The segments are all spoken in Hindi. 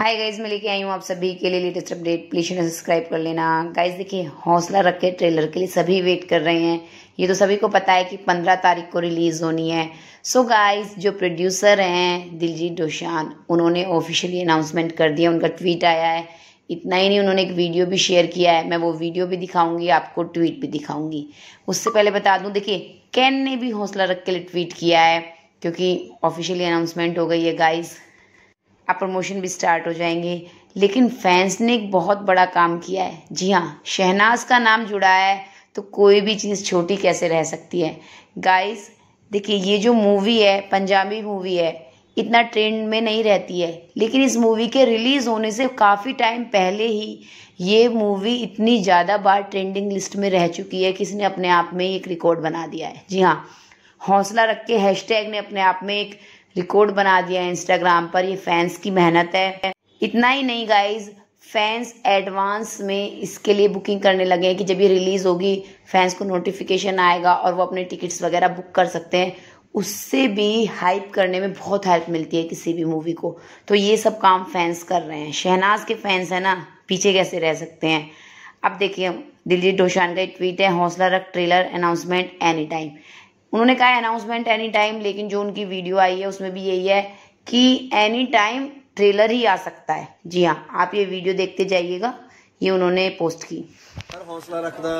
हाय गाइज मैं लेके आई हूँ आप सभी के लिए लेटेस्ट अपडेट प्लीज सब्सक्राइब कर लेना गाइज देखिए हौसला रखे ट्रेलर के लिए सभी वेट कर रहे हैं ये तो सभी को पता है कि पंद्रह तारीख को रिलीज़ होनी है सो so गाइज जो प्रोड्यूसर हैं दिलजीत डोशान उन्होंने ऑफिशियली अनाउंसमेंट कर दिया उनका ट्वीट आया है इतना ही नहीं उन्होंने एक वीडियो भी शेयर किया है मैं वो वीडियो भी दिखाऊंगी आपको ट्वीट भी दिखाऊंगी उससे पहले बता दूँ देखिए कैन ने भी हौसला रख के लिए ट्वीट किया है क्योंकि ऑफिशियली अनाउंसमेंट हो गई है गाइज़ आप प्रमोशन भी स्टार्ट हो जाएंगे लेकिन फैंस ने एक बहुत बड़ा काम किया है जी हाँ शहनाज का नाम जुड़ा है तो कोई भी चीज़ छोटी कैसे रह सकती है गाइस देखिए ये जो मूवी है पंजाबी मूवी है इतना ट्रेंड में नहीं रहती है लेकिन इस मूवी के रिलीज़ होने से काफ़ी टाइम पहले ही ये मूवी इतनी ज़्यादा बार ट्रेंडिंग लिस्ट में रह चुकी है कि इसने अपने आप में एक रिकॉर्ड बना दिया है जी हाँ हौसला रख के हैशटैग ने अपने आप में एक रिकॉर्ड बना दिया है इंस्टाग्राम पर ये फैंस की मेहनत है इतना ही नहीं गाइज फैंस एडवांस में इसके लिए बुकिंग करने लगे हैं कि जब ये रिलीज़ होगी फैंस को नोटिफिकेशन आएगा और वो अपने टिकट्स वगैरह बुक कर सकते हैं उससे भी हाइप करने में बहुत हेल्प मिलती है किसी भी मूवी को तो ये सब काम फैंस कर रहे हैं शहनाज के फैंस है ना पीछे कैसे रह सकते हैं अब देखिए दिलजीत डोशान का ट्वीट है हौसला रख ट्रेलर अनाउंसमेंट एनी टाइम उन्होंने कहा अनाउंसमेंट एनी टाइम लेकिन जो उनकी वीडियो आई है उसमें भी यही है कि एनी टाइम ट्रेलर ही आ सकता है जी हाँ आप ये वीडियो देखते जाइएगा ये उन्होंने पोस्ट की सर हौसला रखता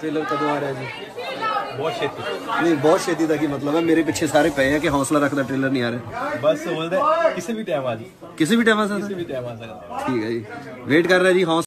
ट्रेलर कदम आ रहा है जी बहुत छेती नहीं बहुत छेती था कि मतलब है मेरे पीछे सारे पे हैं कि हौसला रखता ट्रेलर नहीं आ रहा बस बोलते किसी भी टाइम आज किसी भी टाइम आ सकता किसी भी टाइम आ सकता ठीक है जी वेट कर रहे है जी हौसला